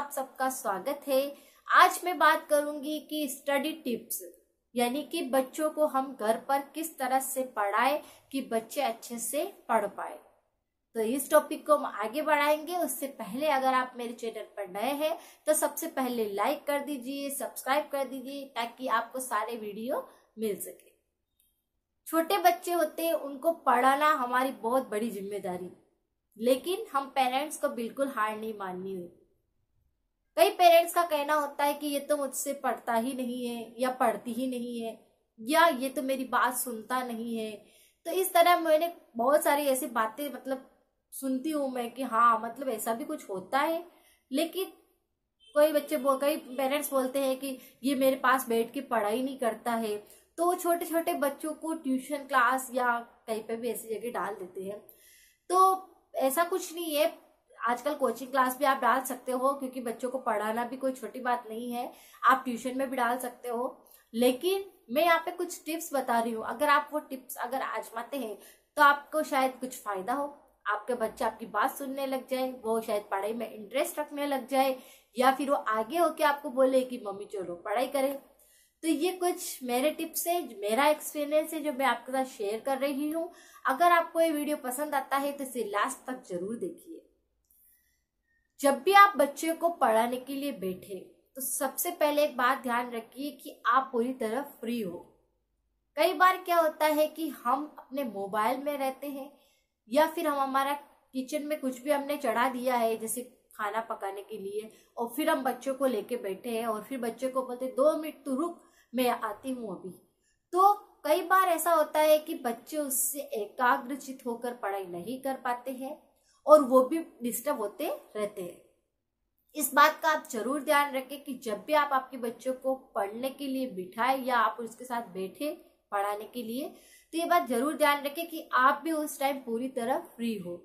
आप सबका स्वागत है आज मैं बात करूंगी कि स्टडी टिप्स यानी कि बच्चों को हम घर पर किस तरह से पढ़ाए कि बच्चे अच्छे से पढ़ पाए तो इस टॉपिक को हम आगे बढ़ाएंगे उससे पहले अगर आप मेरे चैनल पर नए हैं तो सबसे पहले लाइक कर दीजिए सब्सक्राइब कर दीजिए ताकि आपको सारे वीडियो मिल सके छोटे बच्चे होते हैं उनको पढ़ाना हमारी बहुत बड़ी जिम्मेदारी लेकिन हम पेरेंट्स को बिल्कुल हार नहीं माननी हुई कई पेरेंट्स का कहना होता है कि ये तो मुझसे पढ़ता ही नहीं है या पढ़ती ही नहीं है या ये तो मेरी बात सुनता नहीं है तो इस तरह मैंने बहुत सारी ऐसी बातें मतलब सुनती हूँ मैं कि हाँ मतलब ऐसा भी कुछ होता है लेकिन कोई बच्चे बोल कई पेरेंट्स बोलते हैं कि ये मेरे पास बैठ के पढ़ाई नहीं करता है तो छोटे छोटे बच्चों को ट्यूशन क्लास या कहीं पे भी ऐसी जगह डाल देते हैं तो ऐसा कुछ नहीं है आजकल कोचिंग क्लास भी आप डाल सकते हो क्योंकि बच्चों को पढ़ाना भी कोई छोटी बात नहीं है आप ट्यूशन में भी डाल सकते हो लेकिन मैं यहाँ पे कुछ टिप्स बता रही हूँ अगर आप वो टिप्स अगर आजमाते हैं तो आपको शायद कुछ फायदा हो आपके बच्चे आपकी बात सुनने लग जाए वो शायद पढ़ाई में इंटरेस्ट रखने लग जाए या फिर वो आगे होके आपको बोले कि मम्मी चलो पढ़ाई करें तो ये कुछ मेरे टिप्स है मेरा एक्सपीरियंस है जो मैं आपके साथ शेयर कर रही हूँ अगर आपको ये वीडियो पसंद आता है तो इसे लास्ट तक जरूर देखिए जब भी आप बच्चे को पढ़ाने के लिए बैठे तो सबसे पहले एक बात ध्यान रखिए कि आप पूरी तरह फ्री हो कई बार क्या होता है कि हम अपने मोबाइल में रहते हैं या फिर हम हमारा किचन में कुछ भी हमने चढ़ा दिया है जैसे खाना पकाने के लिए और फिर हम बच्चों को लेके बैठे हैं और फिर बच्चे को बोलते दो मिनट तो रुक मैं आती हूँ अभी तो कई बार ऐसा होता है कि बच्चे उससे एकाग्रचित होकर पढ़ाई नहीं कर पाते हैं और वो भी डिस्टर्ब होते रहते हैं इस बात का आप जरूर ध्यान रखें कि जब भी आप आपके बच्चों को पढ़ने के लिए बिठाए या आप उसके साथ बैठे पढ़ाने के लिए तो ये बात जरूर ध्यान रखें कि आप भी उस टाइम पूरी तरह फ्री हो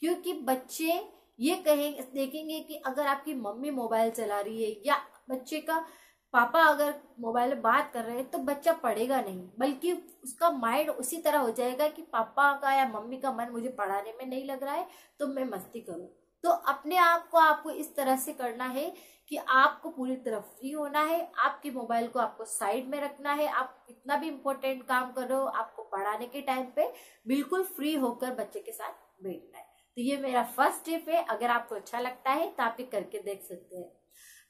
क्योंकि बच्चे ये कहेंगे देखेंगे कि अगर आपकी मम्मी मोबाइल चला रही है या बच्चे का पापा अगर मोबाइल में बात कर रहे हैं तो बच्चा पढ़ेगा नहीं बल्कि उसका माइंड उसी तरह हो जाएगा कि पापा का या मम्मी का मन मुझे पढ़ाने में नहीं लग रहा है तो मैं मस्ती करूँ तो अपने आप को आपको इस तरह से करना है कि आपको पूरी तरह फ्री होना है आपके मोबाइल को आपको साइड में रखना है आप कितना भी इम्पोर्टेंट काम करो आपको पढ़ाने के टाइम पे बिल्कुल फ्री होकर बच्चे के साथ बैठना है तो ये मेरा फर्स्ट टिप है अगर आपको अच्छा लगता है तो आप ये करके देख सकते हैं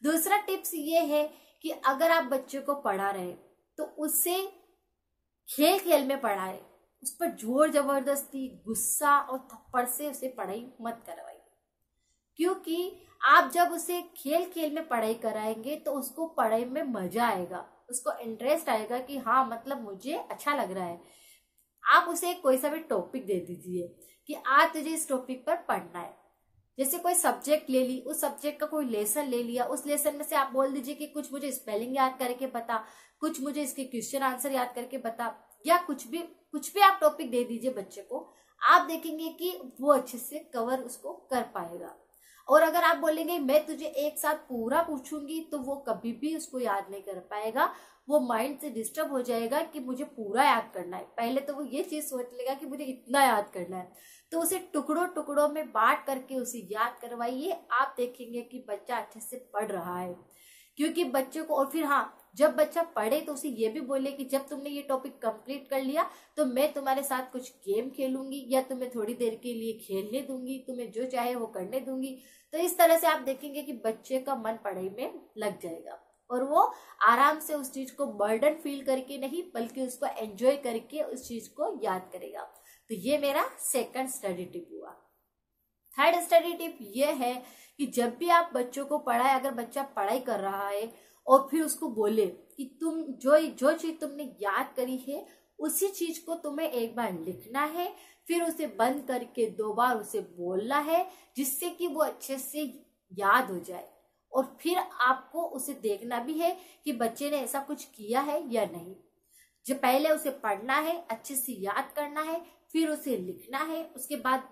दूसरा टिप्स ये है कि अगर आप बच्चे को पढ़ा रहे तो उसे खेल खेल में पढ़ाए उस पर जोर जबरदस्ती गुस्सा और थप्पड़ से उसे पढ़ाई मत करवाइए क्योंकि आप जब उसे खेल खेल में पढ़ाई कराएंगे तो उसको पढ़ाई में मजा आएगा उसको इंटरेस्ट आएगा कि हाँ मतलब मुझे अच्छा लग रहा है आप उसे कोई सा भी टॉपिक दे दीजिए कि आज तुझे इस टॉपिक पर पढ़ना है जैसे कोई सब्जेक्ट ले ली उस सब्जेक्ट का कोई लेसन ले लिया उस लेसन में से आप बोल दीजिए कि कुछ मुझे स्पेलिंग याद करके बता कुछ मुझे इसके क्वेश्चन आंसर याद करके बता या कुछ भी कुछ भी आप टॉपिक दे दीजिए बच्चे को आप देखेंगे कि वो अच्छे से कवर उसको कर पाएगा और अगर आप बोलेंगे मैं तुझे एक साथ पूरा पूछूंगी तो वो कभी भी उसको याद नहीं कर पाएगा वो माइंड से डिस्टर्ब हो जाएगा कि मुझे पूरा याद करना है पहले तो वो ये चीज सोच लेगा कि मुझे इतना याद करना है तो उसे टुकड़ों टुकड़ों में बांट करके उसे याद करवाइए आप देखेंगे कि बच्चा अच्छे से पढ़ रहा है क्योंकि बच्चों को और फिर हाँ जब बच्चा पढ़े तो उसे ये भी बोले कि जब तुमने ये टॉपिक कंप्लीट कर लिया तो मैं तुम्हारे साथ कुछ गेम खेलूंगी या तुम्हें थोड़ी देर के लिए खेलने दूंगी तुम्हें जो चाहे वो करने दूंगी तो इस तरह से आप देखेंगे कि बच्चे का मन पढ़ाई में लग जाएगा और वो आराम से उस चीज को बर्डन फील करके नहीं बल्कि उसको एंजॉय करके उस चीज को याद करेगा तो ये मेरा सेकंड स्टडी टिप हुआ थर्ड स्टडी टिप ये है कि जब भी आप बच्चों को पढ़ाए अगर बच्चा पढ़ाई कर रहा है और फिर उसको बोले कि तुम जो जो चीज तुमने याद करी है उसी चीज को तुम्हें एक बार लिखना है फिर उसे बंद करके दो बार उसे बोलना है जिससे कि वो अच्छे से याद हो जाए और फिर आपको उसे देखना भी है कि बच्चे ने ऐसा कुछ किया है या नहीं जो पहले उसे पढ़ना है अच्छे से याद करना है फिर उसे लिखना है उसके बाद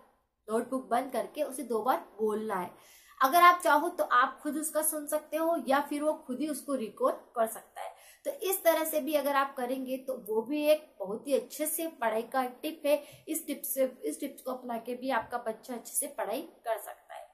नोटबुक बंद करके उसे दो बार बोलना है अगर आप चाहो तो आप खुद उसका सुन सकते हो या फिर वो खुद ही उसको रिकॉर्ड कर सकता है तो इस तरह से भी अगर आप करेंगे तो वो भी एक बहुत ही अच्छे से पढ़ाई का टिप है इस टिप से इस टिप्स को अपना के भी आपका बच्चा अच्छे से पढ़ाई कर सकता है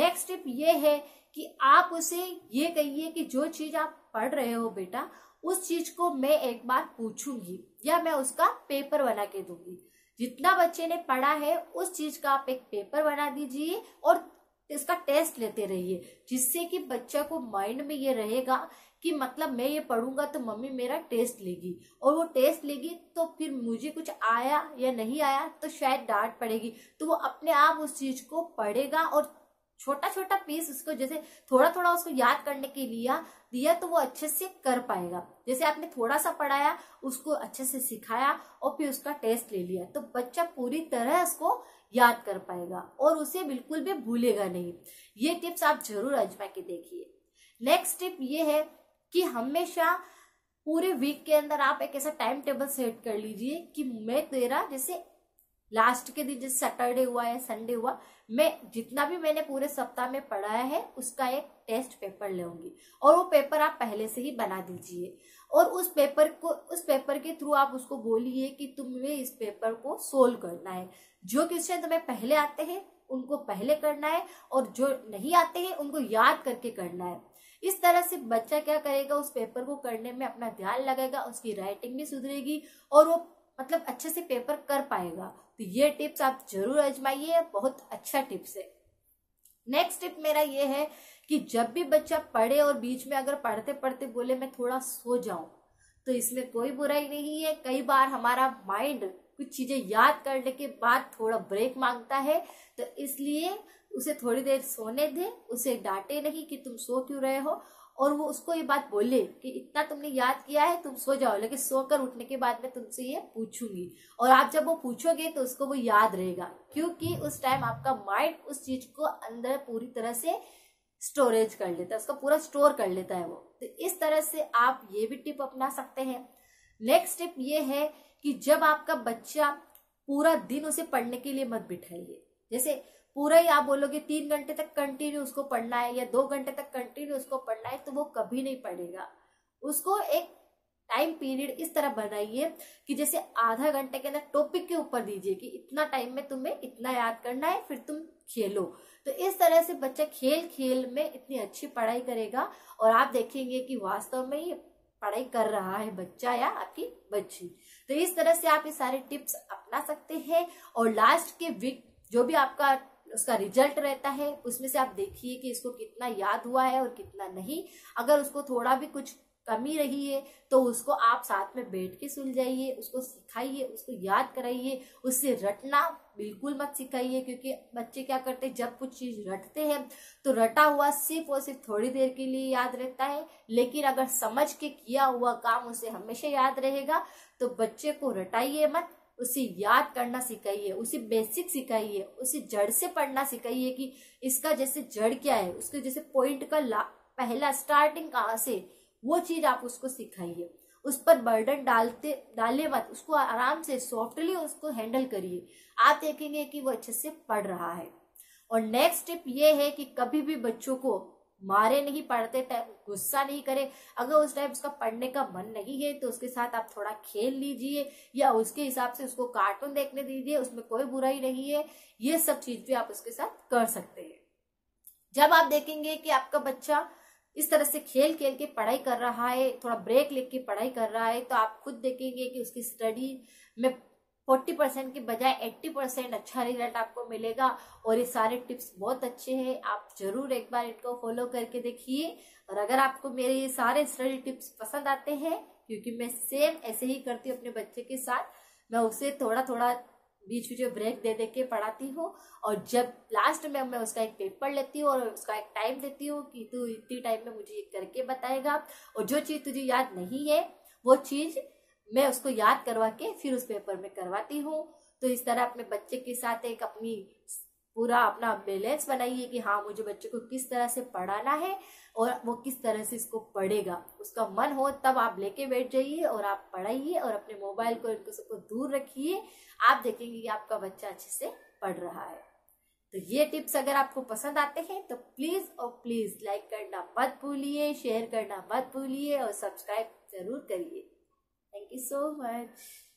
नेक्स्ट टिप ये है कि आप उसे ये कहिए कि जो चीज आप पढ़ रहे हो बेटा उस चीज को मैं एक बार पूछूंगी या मैं उसका पेपर बना के दूंगी जितना बच्चे ने पढ़ा है उस चीज का आप एक पेपर बना दीजिए और तो इसका टेस्ट लेते रहिए जिससे कि बच्चा को माइंड में ये रहेगा कि मतलब मैं ये पढ़ूंगा तो मम्मी मेरा टेस्ट लेगी और वो टेस्ट लेगी तो फिर मुझे कुछ आया या नहीं आया तो शायद डांट पड़ेगी तो वो अपने आप उस चीज को पढ़ेगा और छोटा छोटा पीस उसको जैसे थोड़ा थोड़ा उसको याद करने के लिए दिया तो वो अच्छे से कर पाएगा जैसे आपने थोड़ा सा पढ़ाया उसको अच्छे से सिखाया और फिर उसका टेस्ट ले लिया तो बच्चा पूरी तरह उसको याद कर पाएगा और उसे बिल्कुल भी भूलेगा नहीं ये टिप्स आप जरूर आजमा के देखिए नेक्स्ट टिप ये है कि हमेशा पूरे वीक के अंदर आप एक ऐसा टाइम टेबल सेट कर लीजिए कि मैं तेरा जैसे लास्ट के दिन जैसे सैटरडे हुआ या संडे हुआ मैं जितना भी मैंने पूरे सप्ताह में पढ़ाया है उसका एक टेस्ट पेपर लेंगी और वो पेपर आप पहले से ही बना दीजिए और उस पेपर को उस पेपर के थ्रू आप उसको बोलिए कि तुम्हें इस पेपर को सोल्व करना है जो क्वेश्चन तुम्हें पहले आते हैं उनको पहले करना है और जो नहीं आते हैं उनको याद करके करना है इस तरह से बच्चा क्या करेगा उस पेपर को करने में अपना ध्यान लगेगा उसकी राइटिंग भी सुधरेगी और वो मतलब अच्छे से पेपर कर पाएगा तो ये टिप्स आप जरूर आजमाइए बहुत अच्छा टिप्स है नेक्स्ट टिप मेरा ये है कि जब भी बच्चा पढ़े और बीच में अगर पढ़ते पढ़ते बोले मैं थोड़ा सो जाऊं तो इसमें कोई बुराई नहीं है कई बार हमारा माइंड कुछ चीजें याद करने के बाद थोड़ा ब्रेक मांगता है तो इसलिए उसे थोड़ी देर सोने दे उसे डांटे नहीं कि तुम सो क्यों रहे हो और वो उसको ये बात बोले कि इतना तुमने याद किया है तुम सो जाओ लेकिन सोकर उठने के बाद मैं तुमसे ये पूछूंगी और आप जब वो पूछोगे तो उसको वो याद रहेगा क्योंकि उस टाइम आपका माइंड उस चीज को अंदर पूरी तरह से स्टोरेज कर लेता है उसका पूरा स्टोर कर लेता है वो तो इस तरह से आप ये भी टिप अपना सकते हैं नेक्स्ट टिप ये है कि जब आपका बच्चा पूरा दिन उसे पढ़ने के लिए मत बिठाइए जैसे पूरा ही आप बोलोगे तीन घंटे तक कंटिन्यू उसको पढ़ना है या दो घंटे तक कंटिन्यू उसको पढ़ना है तो वो कभी नहीं पढ़ेगा उसको एक टाइम पीरियड इस तरह बनाइए कि जैसे आधा घंटे के अंदर टॉपिक के ऊपर दीजिए कि इतना टाइम में तुम्हें इतना याद करना है फिर तुम खेलो तो इस तरह से बच्चा खेल खेल में इतनी अच्छी पढ़ाई करेगा और आप देखेंगे कि वास्तव में ये पढ़ाई कर रहा है बच्चा या आपकी बच्ची तो इस तरह से आप ये सारे टिप्स अपना सकते हैं और लास्ट के वीक जो भी आपका उसका रिजल्ट रहता है उसमें से आप देखिए कि इसको कितना याद हुआ है और कितना नहीं अगर उसको थोड़ा भी कुछ कमी रही है तो उसको आप साथ में बैठ के सुलझाइए उसको सिखाइए उसको याद कराइए उससे रटना बिल्कुल मत सिखाइए क्योंकि बच्चे क्या करते हैं जब कुछ चीज रटते हैं तो रटा हुआ सिर्फ और सिर्फ थोड़ी देर के लिए याद रहता है लेकिन अगर समझ के किया हुआ काम उसे हमेशा याद रहेगा तो बच्चे को रटाइए मत उसे याद करना सिखाइए उसे बेसिक सिखाइए उसे जड़ से पढ़ना सिखाइए कि इसका जैसे जड़ क्या है उसके जैसे पॉइंट का पहला स्टार्टिंग कहाँ से वो चीज आप उसको सिखाइए उस पर बर्डन डालते डाले मत उसको आराम से सॉफ्टली उसको हैंडल करिए आप देखेंगे कि वो अच्छे से पढ़ रहा है और नेक्स्ट स्टेप ये है कि कभी भी बच्चों को मारे नहीं पढ़ते गुस्सा नहीं करे अगर उस टाइम उसका पढ़ने का मन नहीं है तो उसके साथ आप थोड़ा खेल लीजिए या उसके हिसाब से उसको कार्टून देखने दीजिए उसमें कोई बुराई नहीं है ये सब चीज भी आप उसके साथ कर सकते हैं जब आप देखेंगे कि आपका बच्चा इस तरह से खेल खेल के पढ़ाई कर रहा है थोड़ा ब्रेक लेके पढ़ाई कर रहा है तो आप खुद देखेंगे कि उसकी स्टडी में फोर्टी परसेंट के बजाय एट्टी परसेंट अच्छा रिजल्ट आपको मिलेगा और ये सारे टिप्स बहुत अच्छे हैं आप जरूर एक बार इनको फॉलो करके देखिए और अगर आपको मेरे ये सारे स्टडी टिप्स पसंद आते हैं क्योंकि मैं सेम ऐसे ही करती हूँ अपने बच्चे के साथ मैं उसे थोड़ा थोड़ा बीच बीच में ब्रेक दे दे के पढ़ाती हूँ और जब लास्ट में मैं उसका एक पेपर लेती हूँ और उसका एक टाइम देती हूँ कि तू इतनी टाइम में मुझे ये करके बताएगा और जो चीज़ तुझे याद नहीं है वो चीज़ मैं उसको याद करवा के फिर उस पेपर में करवाती हूँ तो इस तरह अपने बच्चे के साथ एक अपनी पूरा अपना बैलेंस बनाइए कि हाँ मुझे बच्चे को किस तरह से पढ़ाना है और वो किस तरह से इसको पढ़ेगा उसका मन हो तब आप लेके बैठ जाइए और आप पढ़ाइए और अपने मोबाइल को इनको सबको दूर रखिए आप देखेंगे कि आपका बच्चा अच्छे से पढ़ रहा है तो ये टिप्स अगर आपको पसंद आते हैं तो प्लीज़ और प्लीज़ लाइक करना मत भूलिए शेयर करना मत भूलिए और सब्सक्राइब जरूर करिए Thank you so much.